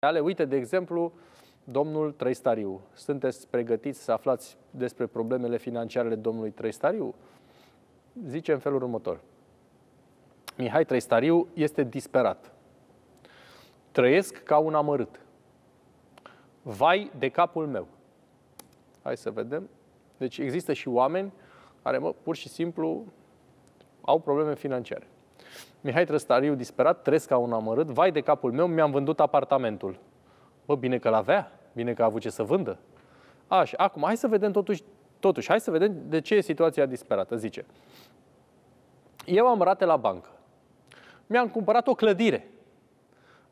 Ale, uite, de exemplu, domnul Trăistariu. Sunteți pregătiți să aflați despre problemele financiare ale domnului Trăistariu? Zice în felul următor. Mihai Trăistariu este disperat. Trăiesc ca un amărât. Vai de capul meu. Hai să vedem. Deci există și oameni care mă, pur și simplu au probleme financiare. Mihai Trăstariu, disperat, trăiesc ca un amărât, vai de capul meu, mi-am vândut apartamentul. Bă, bine că l-avea, bine că a avut ce să vândă. Așa, acum, hai să vedem totuși, totuși, hai să vedem de ce e situația disperată, zice. Eu am rate la bancă. Mi-am cumpărat o clădire.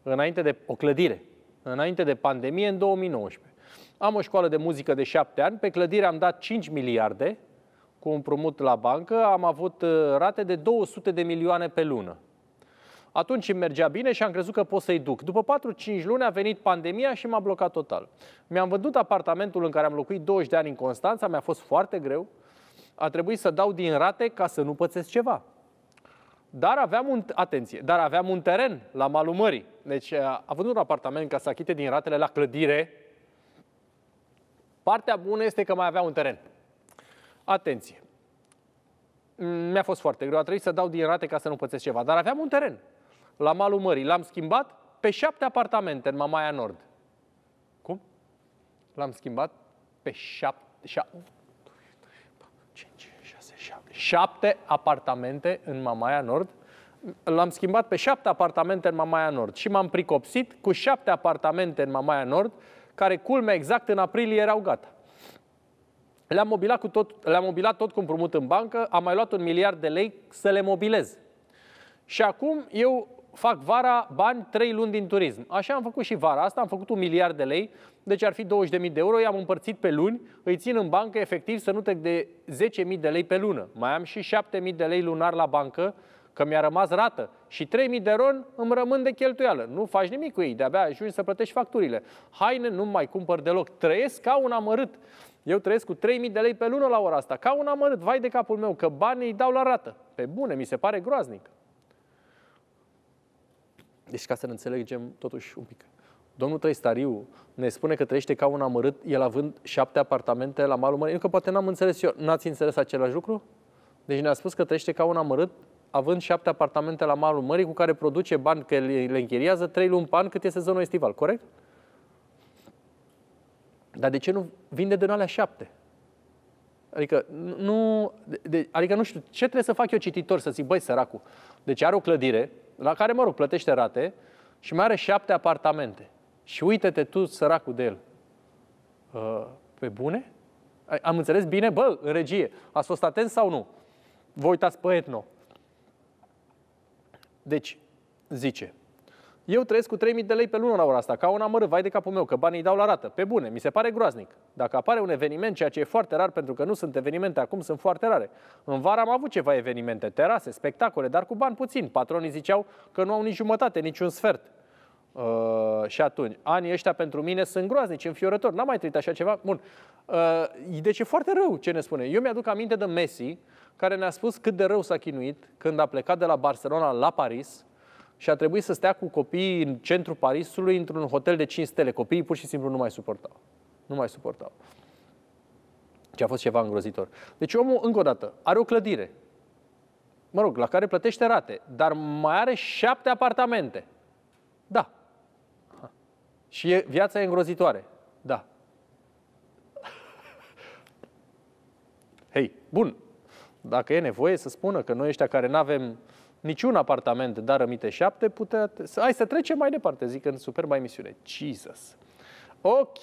Înainte de, o clădire. Înainte de pandemie, în 2019. Am o școală de muzică de șapte ani, pe clădire am dat 5 miliarde cu un la bancă, am avut uh, rate de 200 de milioane pe lună. Atunci îmi mergea bine și am crezut că pot să-i duc. După 4-5 luni a venit pandemia și m-a blocat total. Mi-am vândut apartamentul în care am locuit 20 de ani în Constanța, mi-a fost foarte greu. A trebuit să dau din rate ca să nu pățesc ceva. Dar aveam un, atenție, dar aveam un teren la malul mării. Deci, având un apartament ca să achite din ratele la clădire, partea bună este că mai avea un teren. Atenție! Mi-a fost foarte greu, a trebuit să dau din rate ca să nu pățesc ceva, dar aveam un teren la malul mării. L-am schimbat pe șapte apartamente în Mamaia Nord. Cum? L-am schimbat pe șapte... șapte 5, 6, 7. Șapte apartamente în Mamaia Nord. L-am schimbat pe șapte apartamente în Mamaia Nord și m-am pricopsit cu șapte apartamente în Mamaia Nord, care culme exact în aprilie erau gata. Le-am mobilat, cu tot, le-am mobilat tot cu împrumut în bancă, am mai luat un miliard de lei să le mobilez. Și acum eu fac vara bani 3 luni din turism. Așa am făcut și vara asta, am făcut un miliard de lei, deci ar fi 20.000 de euro, i-am împărțit pe luni, îi țin în bancă efectiv să nu trec de 10.000 de lei pe lună. Mai am și 7.000 de lei lunar la bancă, că mi-a rămas rată și 3.000 de ron îmi rămân de cheltuială. Nu faci nimic cu ei, de-abia ajungi să plătești facturile. Haine nu mai cumpăr deloc, trăiesc ca un amărât. Eu trăiesc cu 3.000 de lei pe lună la ora asta, ca un amărât, vai de capul meu, că banii îi dau la rată. Pe bune, mi se pare groaznic. Deci ca să ne înțelegem totuși un pic. Domnul Trăistariu ne spune că trăiește ca un amărât, el având șapte apartamente la malul mării. Eu că poate n-am înțeles eu. N-ați înțeles același lucru? Deci ne-a spus că trăiește ca un amărât, având șapte apartamente la malul mării, cu care produce bani, că le închiriază trei luni pan cât e sezonul estival, corect? Dar de ce nu vinde de alea șapte? Adică nu, de, adică nu știu, ce trebuie să fac eu cititor să zic, băi, săracul, deci are o clădire, la care, mă rog, plătește rate și mai are șapte apartamente. Și uite-te tu, săracul de el. Uh, pe bune? Am înțeles bine? Bă, în regie. A fost atent sau nu? Vă uitați pe etno. Deci, zice, eu trăiesc cu 3.000 de lei pe lună la ora asta, ca un amăr, vai de capul meu, că banii îi dau la rată. Pe bune, mi se pare groaznic. Dacă apare un eveniment, ceea ce e foarte rar, pentru că nu sunt evenimente acum, sunt foarte rare. În vară am avut ceva evenimente, terase, spectacole, dar cu bani puțin. Patronii ziceau că nu au nici jumătate, nici un sfert. Uh, și atunci, anii ăștia pentru mine sunt groaznici, înfiorători. N-am mai trăit așa ceva. Bun. Uh, deci e foarte rău ce ne spune. Eu mi-aduc aminte de Messi, care ne-a spus cât de rău s-a chinuit când a plecat de la Barcelona la Paris, și a trebuit să stea cu copiii în centrul Parisului într-un hotel de 5 stele. Copiii pur și simplu nu mai suportau. Nu mai suportau. Ce a fost ceva îngrozitor. Deci omul, încă o dată, are o clădire, mă rog, la care plătește rate, dar mai are șapte apartamente. Da. Ha. Și e, viața e îngrozitoare. Da. Hei, bun. Dacă e nevoie să spună că noi ăștia care nu avem niciun apartament, dar rămite șapte, putea... Hai să trecem mai departe, zic în superba emisiune. Jesus! Ok!